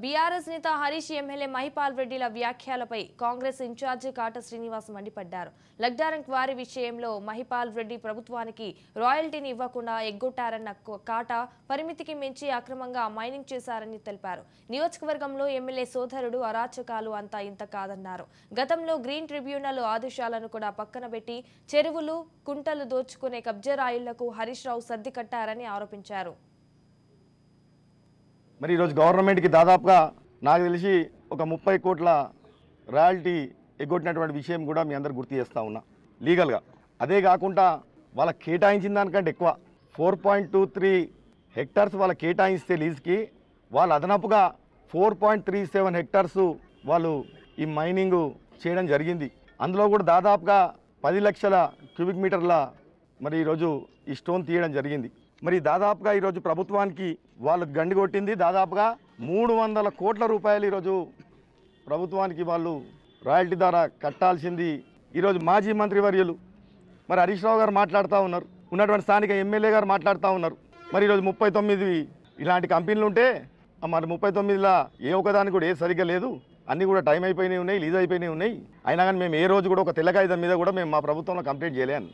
BRS నేత Harish MLA Mahipal రెడ్డిల వ్యాఖ్యలపై Congress incharge Kata Srinivas మండిపడ్డారు లగ్డారం క్వారీ విషయంలో మహిపాల్ రెడ్డి ప్రభుత్వానికి రాయల్టీని ఇవ్వకుండా ఎగ్గొట్టారన్న కాట పరిమితికి మించి అక్రమంగా మైనింగ్ చేశారని తెలిపారు నియోజకవర్గంలో ఎమ్మెల్యే సోదరుడు అరాచకాలు అంతా ఇంత కాదన్నారు గతంలో గ్రీన్ ట్రిబ్యునల్ ఆదేశాలను కూడా పక్కన పెట్టి చెరువులు కుంటలు దోచుకునే కబ్జరాయిళ్లకు హరీష్ రావు సర్ది కట్టారని ఆరోపించారు మరి ఈరోజు గవర్నమెంట్కి దాదాపుగా నాకు తెలిసి ఒక ముప్పై కోట్ల రాయల్టీ ఎగ్గొట్టినటువంటి విషయం కూడా మీ అందరు గుర్తు చేస్తూ ఉన్నా లీగల్గా అదే కాకుండా వాళ్ళ కేటాయించిన దానికంటే ఎక్కువ four point two three hectares వాళ్ళ కేటాయిస్తే లీజ్కి వాళ్ళు అదనపుగా four point three seven hectares వాళ్ళు ఈ మైనింగ్ చేయడం జరిగింది అందులో కూడా దాదాపుగా పది లక్షల క్యూబిక్ మీటర్ల మరి ఈరోజు ఈ స్టోన్ తీయడం జరిగింది మరి దాదాపుగా ఈరోజు ప్రభుత్వానికి వాళ్ళు గండి కొట్టింది దాదాపుగా మూడు వందల కోట్ల రూపాయలు ఈరోజు ప్రభుత్వానికి వాళ్ళు రాయల్టీ ద్వారా కట్టాల్సింది ఈరోజు మాజీ మంత్రి వర్యులు మరి హరీష్ రావు గారు మాట్లాడుతూ ఉన్నారు ఉన్నటువంటి స్థానిక ఎమ్మెల్యే గారు మాట్లాడుతూ ఉన్నారు మరి ఈరోజు ముప్పై తొమ్మిది ఇలాంటి కంపెనీలు ఉంటే మరి ముప్పై తొమ్మిదిలా ఏ ఒకదానికి కూడా ఏ సరిగ్గా లేదు అన్నీ కూడా టైం అయిపోయినాయి ఉన్నాయి లీజ్ అయిపోయినాయి ఉన్నాయి అయినా కానీ మేము ఏ రోజు కూడా ఒక తెల్లకాగితం మీద కూడా మేము మా ప్రభుత్వంలో కంప్లీట్ చేయలేను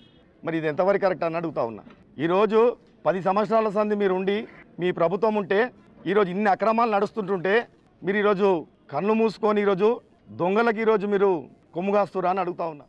మరి ఇది ఎంతవరకు కరెక్ట్ అని అడుగుతా ఉన్నా ఈరోజు పది సంవత్సరాల సంధి మీరు ఉండి మీ ప్రభుత్వం ఉంటే ఈరోజు ఇన్ని అక్రమాలు నడుస్తుంటుంటే మీరు ఈరోజు కళ్ళు మూసుకొని ఈరోజు దొంగలకు ఈరోజు మీరు కొమ్ముగాస్తురా అని అడుగుతా ఉన్నా